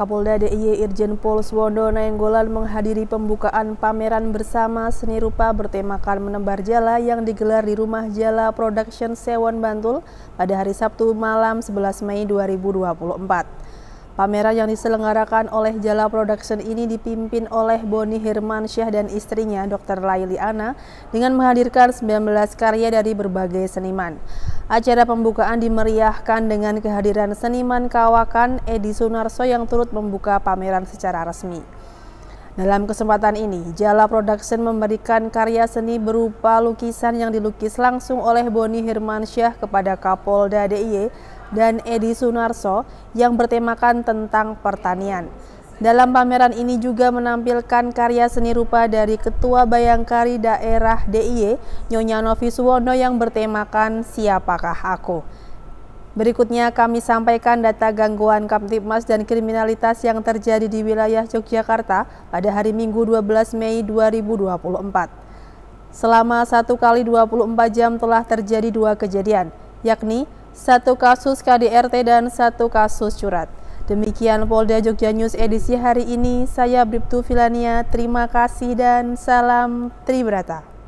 Kapolda DIY Irjen Pol Suwondo Nainggolan menghadiri pembukaan pameran bersama seni rupa bertemakan menebar jala yang digelar di Rumah Jala Production Sewon Bantul pada hari Sabtu malam 11 Mei 2024. Pameran yang diselenggarakan oleh Jala Production ini dipimpin oleh Boni Herman Syah dan istrinya Dr. Laili Ana dengan menghadirkan 19 karya dari berbagai seniman. Acara pembukaan dimeriahkan dengan kehadiran seniman kawakan Edi Sunarso yang turut membuka pameran secara resmi. Dalam kesempatan ini, Jala Production memberikan karya seni berupa lukisan yang dilukis langsung oleh Boni Hermansyah kepada Kapolda DIY dan Edi Sunarso yang bertemakan tentang pertanian. Dalam pameran ini juga menampilkan karya seni rupa dari Ketua Bayangkari Daerah DIY, Nyonya Novi Suwono yang bertemakan Siapakah Aku. Berikutnya kami sampaikan data gangguan Kamtipmas dan kriminalitas yang terjadi di wilayah Yogyakarta pada hari Minggu 12 Mei 2024. Selama satu kali 24 jam telah terjadi dua kejadian, yakni satu kasus KDRT dan satu kasus curat. Demikian Polda Jogja News edisi hari ini. Saya Bribtu Filania, terima kasih dan salam Tribrata.